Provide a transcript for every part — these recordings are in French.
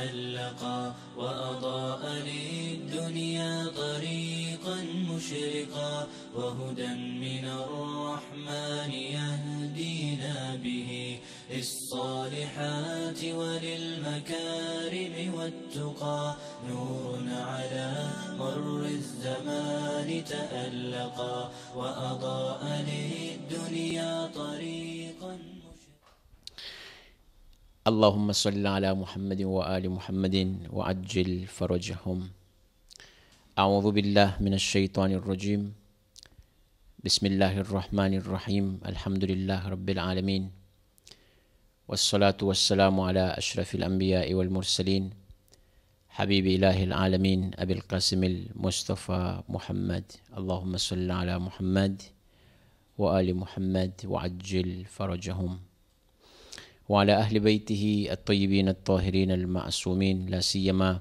تألقا وأضاء للدنيا طريقا مشرقا وهدى من الرحمن يهدينا به للصالحات وللمكارم والتقى نور على مر الزمان تألقا وأضاء للدنيا اللهم صل على محمد وآل محمد وعجل فرجهم أعوذ بالله من الشيطان الرجيم بسم الله الرحمن الرحيم الحمد لله رب العالمين والصلاة والسلام على أشرف الأنبياء والمرسلين حبيب إله العالمين أبي القاسم المصطفى محمد اللهم صل على محمد وآل محمد وعجل فرجهم وعلى أهل بيته الطيبين الطاهرين المعصومين لا سيما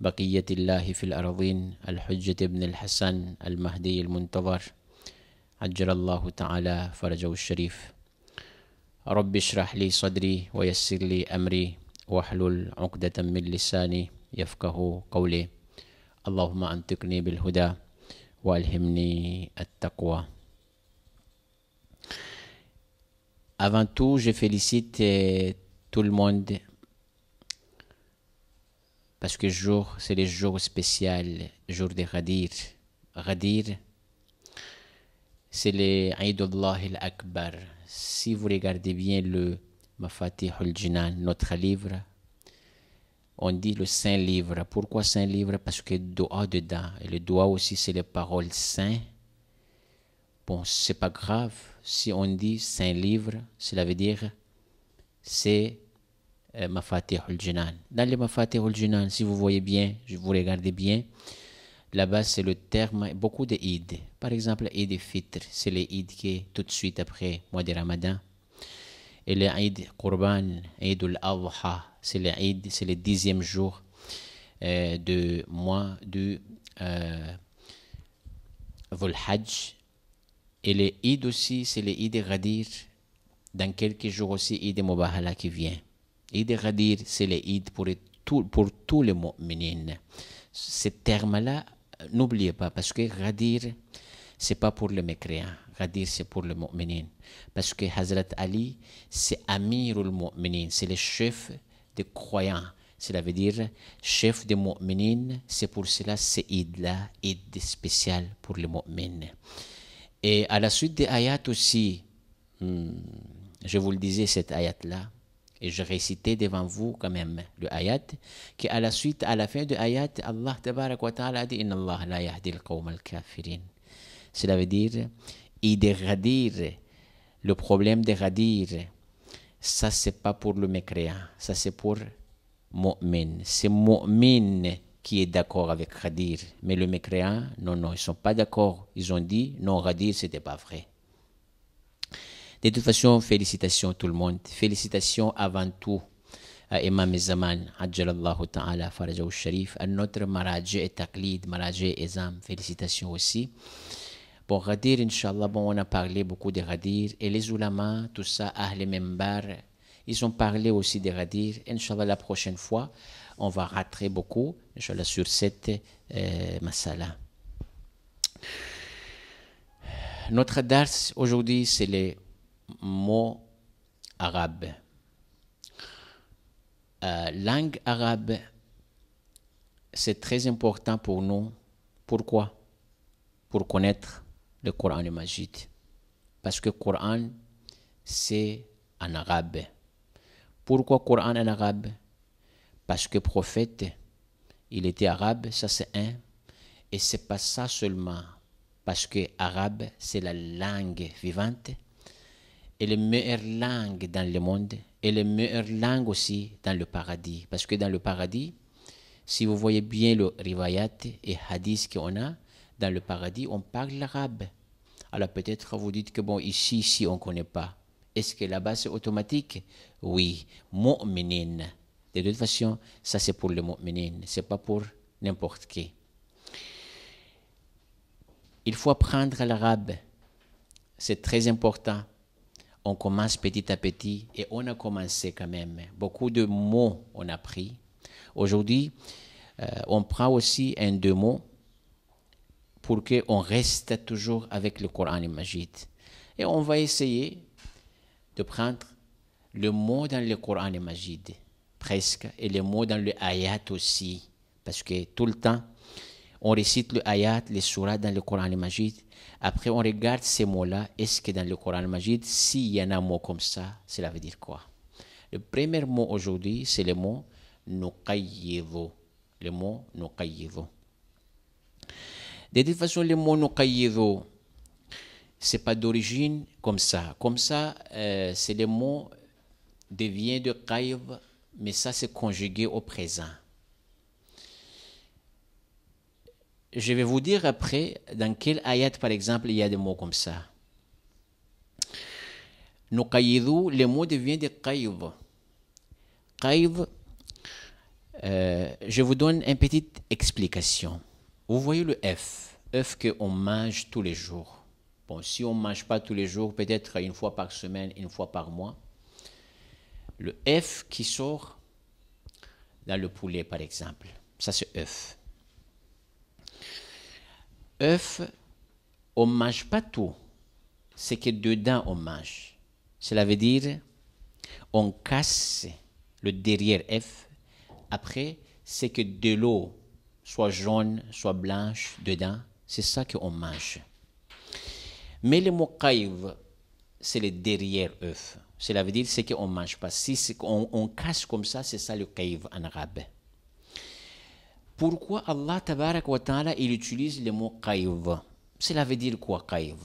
بقية الله في الأرضين الحجة بن الحسن المهدي المنتظر عجل الله تعالى فرجه الشريف رب اشرح لي صدري ويسر لي أمري واحلل عقدة من لساني يفقه قولي اللهم أنطقني بالهدى وألهمني التقوى Avant tout, je félicite euh, tout le monde parce que jour, c'est le jour spécial, jour de Ghadir. Radir, c'est le Aïdullah al-Akbar. Si vous regardez bien le mafati al notre livre, on dit le saint livre. Pourquoi saint livre Parce que doigt dedans. Et le doigt aussi, c'est les paroles saintes Bon, c'est pas grave si on dit saint livre, cela veut dire c'est euh, Mafatih jinan Dans les Mafatih al-Jinan, si vous voyez bien, je vous regardez bien, là-bas c'est le terme, beaucoup de id. Par exemple, id fitr, c'est les qui est tout de suite après mois de Ramadan. Et les id qurban, id al-awha, c'est les c'est le dixième jour euh, de mois du euh, hajj. Et les id aussi, c'est les de radir Dans quelques jours aussi, de Mubahala qui vient. de radir c'est les id pour, tout, pour tous les mu'minines. Ce terme-là, n'oubliez pas, parce que Ghadir, c'est pas pour les mécréants. radir c'est pour les mu'minines. Parce que Hazrat Ali, c'est Amirul mu'minin, c'est le chef des croyants. Cela veut dire chef des mu'minines. C'est pour cela, c'est id là id spécial pour les mu'minines. Et à la suite des ayats aussi, hmm, je vous le disais, cette ayat-là, et je récitais devant vous quand même le ayat, qui à la suite, à la fin de ayat, Allah wa ta'ala dit Inna Allah la yahdi al kafirin. Cela veut dire, il le problème de radir, ça c'est pas pour le mécréant, ça c'est pour mu'min. C'est mu'min qui est d'accord avec Khadir. Mais le mécréant, non, non, ils ne sont pas d'accord. Ils ont dit, non, Khadir, ce n'était pas vrai. De toute façon, félicitations tout le monde. Félicitations avant tout à Imam Zaman, Ta'ala, Farajaw Sharif, à notre Marajé et Taqlid, Marajé et Zam. Félicitations aussi. Bon, Khadir, Inch'Allah, bon, on a parlé beaucoup de Khadir. Et les ulama, tout ça, Ahl Membar, ils ont parlé aussi de Khadir. Inch'Allah, la prochaine fois, on va rater beaucoup je sur cette euh, masala. Notre dars aujourd'hui, c'est les mots arabes. Euh, langue arabe, c'est très important pour nous. Pourquoi Pour connaître le Coran et Majid. Parce que Coran, c'est en arabe. Pourquoi Coran en arabe parce que prophète, il était arabe, ça c'est un. Et c'est pas ça seulement, parce que arabe, c'est la langue vivante. Et la meilleure langue dans le monde, et la meilleure langue aussi dans le paradis. Parce que dans le paradis, si vous voyez bien le rivayat et hadith qu'on a, dans le paradis, on parle l'arabe. Alors peut-être vous dites que bon, ici, ici, on ne connaît pas. Est-ce que là-bas c'est automatique Oui. Mu'minin. De toute façon, ça c'est pour le ce c'est pas pour n'importe qui. Il faut apprendre l'arabe. C'est très important. On commence petit à petit et on a commencé quand même. Beaucoup de mots on a pris. Aujourd'hui, euh, on prend aussi un deux mots pour qu'on reste toujours avec le Coran et Majid. Et on va essayer de prendre le mot dans le Coran et Majid presque, et les mots dans le ayat aussi, parce que tout le temps, on récite le ayat, les surahs dans le Coran le majid Après, on regarde ces mots-là. Est-ce que dans le Coran le majid s'il y en a un mot comme ça, cela veut dire quoi Le premier mot aujourd'hui, c'est le mot Nukayevo. Le mot Nukayevo. De toute façon, le mot ce c'est pas d'origine comme ça. Comme ça, euh, c'est le mot devient de qayyib mais ça c'est conjugué au présent. Je vais vous dire après dans quel ayat, par exemple, il y a des mots comme ça. nos le mot vient de qaïd. Euh, je vous donne une petite explication. Vous voyez le F, œuf qu'on mange tous les jours. Bon, si on ne mange pas tous les jours, peut-être une fois par semaine, une fois par mois, le F qui sort dans le poulet, par exemple. Ça, c'est œuf. Œuf, on ne mange pas tout. C'est que dedans, on mange. Cela veut dire, on casse le derrière F. Après, c'est que de l'eau, soit jaune, soit blanche, dedans, c'est ça qu'on mange. Mais le caïve c'est le derrière œuf. Cela veut dire ce qu'on ne mange pas. Si on, casse comme ça, c'est ça le kaïv en arabe. Pourquoi Allah tabarak wa ta'ala, il utilise le mot kaïv Cela veut dire quoi kaïv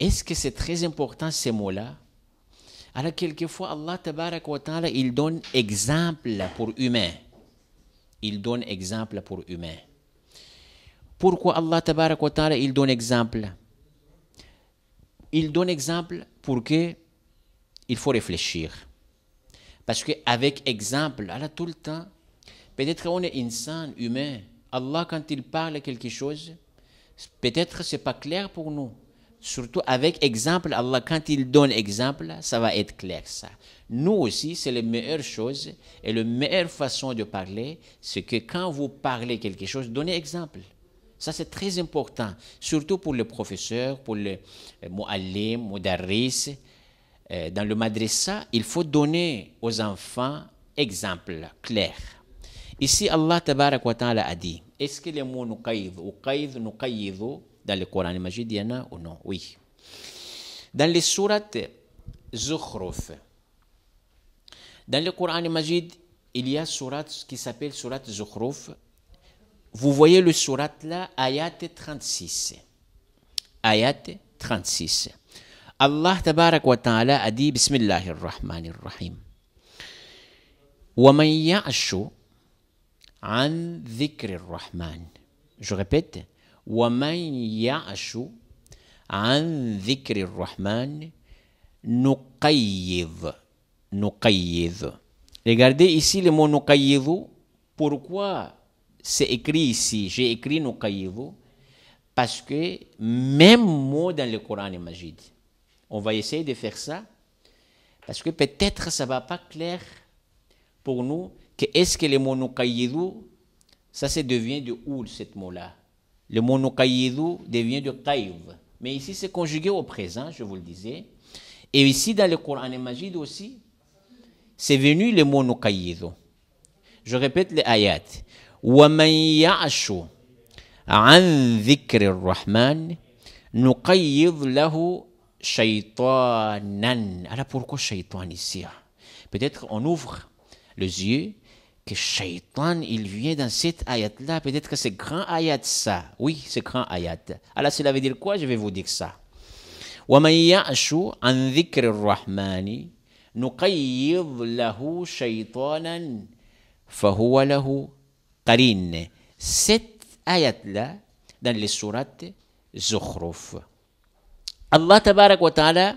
Est-ce que c'est très important ces mots-là alors, quelquefois, Allah tabarak wa ta'ala, il donne exemple pour humain. Il donne exemple pour humain. Pourquoi Allah tabarak wa ta'ala, il donne exemple il donne exemple pour que il faut réfléchir. Parce qu'avec exemple, Allah tout le temps, peut-être on est insane, humain. Allah, quand il parle quelque chose, peut-être c'est pas clair pour nous. Surtout avec exemple, Allah, quand il donne exemple, ça va être clair, ça. Nous aussi, c'est la meilleure chose et la meilleure façon de parler, c'est que quand vous parlez quelque chose, donnez exemple. Ça, c'est très important, surtout pour les professeurs, pour les euh, mu'allim, mudarris. Euh, dans le madrasa, il faut donner aux enfants exemple clair. Ici, Allah ta'ala a dit, est-ce que les mots nuqaïd ou nous nuqaïd dans le Coran il y en a ou non Oui. Dans les sourates Zukhruf, dans le Coran Majid, il y a sourate qui s'appelle sourate Zukhruf vous voyez le surat là, ayat 36. Ayat 36. Allah tabarak wa ta'ala a dit Bismillahir Rahmanir Rahim. وَمَنْ Ashu An ذِكْرِ Rahman. Je répète وَمَنْ Ashu عَنْ ذِكْرِ الرَّحْمَنِ نقيض Regardez ici le mot نقيض Pourquoi c'est écrit ici, j'ai écrit nos parce que même mot dans le Coran et Majid... On va essayer de faire ça, parce que peut-être ça va pas clair pour nous, que est-ce que le mot Nukayidu, ça se devient de oul, ce mot-là. Le mot Nukayidu devient de Taïv. Mais ici, c'est conjugué au présent, je vous le disais. Et ici, dans le Coran et Majid aussi, c'est venu le mot Nukayidu. Je répète les ayats. ومن يعش عن ذكر الرحمن نقيض له شيطانا Alors pourquoi شيطان ici Peut-être on ouvre les yeux que شيطان il vient dans cette ayat là. Peut-être que c'est grand ayat ça. Oui, c'est grand ayat. Alors cela veut dire quoi Je vais vous dire ça. ومن يعش عن ذكر الرحمن نقيض له شيطانا فهو له Cette ayat-là, dans les sourates Zukhruf, Allah tabarak wa ta'ala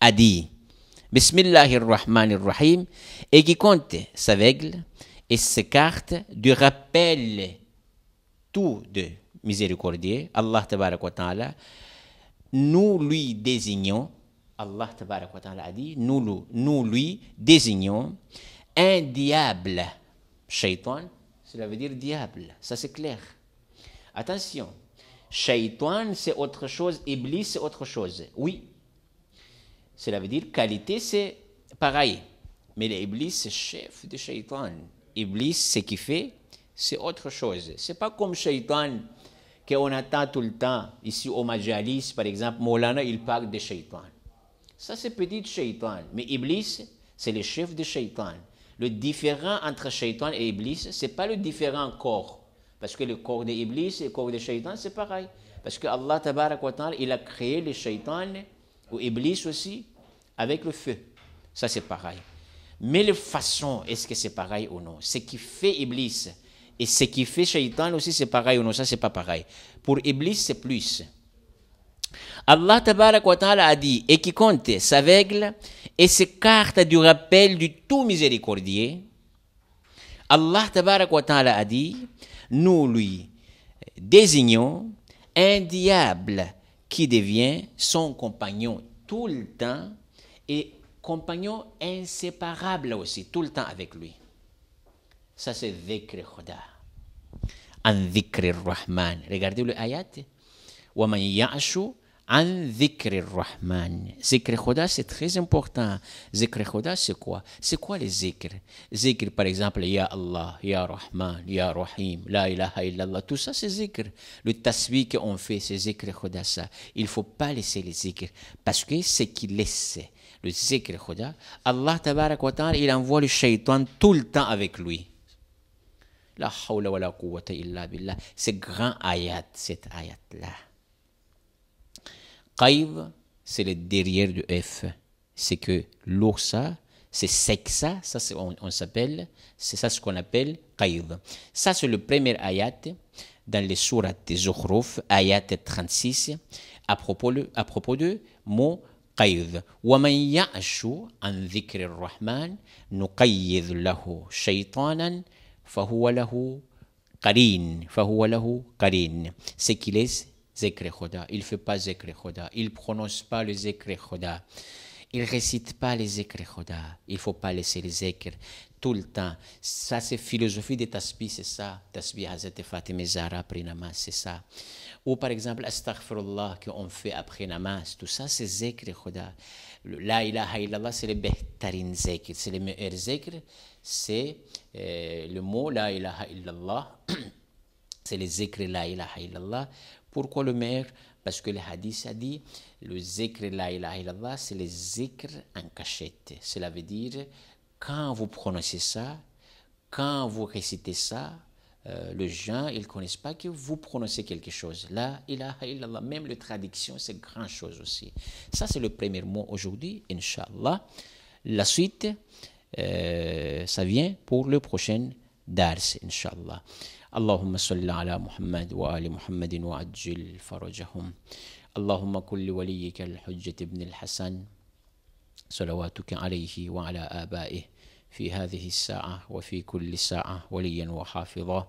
a dit Bismillahir Rahmanir Rahim et qui sa s'aveugle et s'écarte du rappel tout de miséricordie Allah tabarak wa ta'ala, nous lui désignons, Allah wa ta'ala a dit, nous, lui désignons un diable, shaitan, cela veut dire diable, ça c'est clair. Attention, shaitan c'est autre chose, iblis c'est autre chose. Oui, cela veut dire qualité c'est pareil. Mais l'iblis c'est chef de shaitan. Iblis c'est qui fait, c'est autre chose. C'est pas comme shaitan qu'on attend tout le temps. Ici au Majalis par exemple, Molana il parle de shaitan. Ça c'est petit shaitan. Mais iblis c'est le chef de shaitan. Le différent entre Shaitan et Iblis, n'est pas le différent corps. Parce que le corps d'Iblis et le corps de Shaitan, c'est pareil. Parce que Allah, il a créé le Shaitan ou Iblis aussi avec le feu. Ça, c'est pareil. Mais les façons, est-ce que c'est pareil ou non Ce qui fait Iblis et ce qui fait Shaitan aussi, c'est pareil ou non Ça, c'est pas pareil. Pour Iblis, c'est plus. Allah tabarak wa ta'ala a dit Et qui compte s'aveugle et s'écarte du rappel du tout miséricordier. Allah tabarak wa ta'ala a dit Nous lui désignons un diable qui devient son compagnon tout le temps et compagnon inséparable aussi, tout le temps avec lui. Ça, c'est Dhikr Khuda. En Rahman. Regardez le ayat. وَمَنْ يَعْشُ An zikr rahman. zikr khoda, c'est très important. Zikr khoda, c'est quoi C'est quoi les zikr Zikr, par exemple, Ya Allah, Ya Rahman, Ya Rahim, La ilaha illallah, tout ça, c'est zikr. Le tasbih qu'on fait, c'est zikr khoda, ça. Il faut pas laisser les zikr parce que c'est qu'il laisse le zikr khoda, Allah tabarak wa il envoie le shaitan tout le temps avec lui. La hawla wa la quwwata illa billah. C'est grand ayat, cette ayat-là. Ghaïb, c'est le derrière du F. C'est que l'oursa, c'est sexa, ça on, on s'appelle, c'est ça ce qu'on appelle Ghaïb. Ça, c'est le premier ayat dans les sourates des Zukhruf, ayat 36, à propos, de, à propos de mot قيض ومن يعش rahman ذكر الرحمن نقيض له شيطانا فهو له قرين فهو C'est qu'il est Khoda. Il ne fait pas Zekre Khoda. Il ne prononce pas le Zekre Khoda. Il ne récite pas les Zekre Khoda. Il ne faut pas laisser les Zekr tout le temps. Ça, c'est philosophie de tasbih, c'est ça. Tasbih Fatima Zahra après c'est ça. Ou par exemple, Astaghfirullah qu'on fait après namaz, tout ça, c'est Zekr Khoda. La ilaha illallah, c'est le behtarin Zekr. C'est le meilleur Zekr. C'est euh, le mot La ilaha illallah. c'est les zikr la ilaha illallah pourquoi le maire Parce que le hadith a dit le zikr la ilaha illallah, c'est le zikr en cachette. Cela veut dire quand vous prononcez ça, quand vous récitez ça, euh, les gens, ils ne connaissent pas que vous prononcez quelque chose. Là, ilaha illallah, même les traduction, c'est grand chose aussi. Ça, c'est le premier mot aujourd'hui, inshallah. La suite, euh, ça vient pour le prochain dars, inshallah. اللهم صل على محمد وآل محمد وعجل فرجهم اللهم كل وليك الحجة بن الحسن صلواتك عليه وعلى آبائه في هذه الساعة وفي كل ساعة وليا وحافظا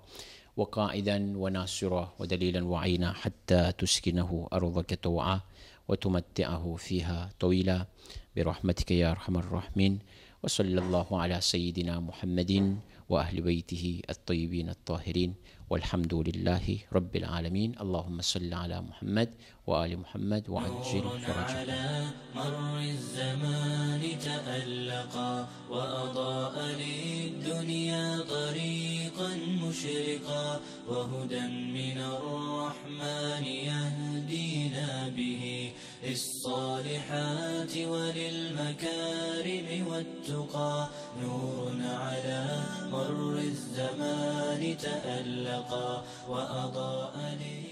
وقائدا وناصرا ودليلا وعينا حتى تسكنه أرضك توعا وتمتعه فيها طويلا برحمتك يا أرحم الراحمين وصلى الله على سيدنا محمد وأهل بيته الطيبين الطاهرين والحمد لله رب العالمين اللهم صل على محمد وآل محمد وعجل فرجه على مر الزمان تألقا وأضاء للدنيا طريقا مشرقا وهدى من الرحمن يهدينا به للصالحات وللمكارم والتقى نور على مر الزمان تألقا وأضاء لي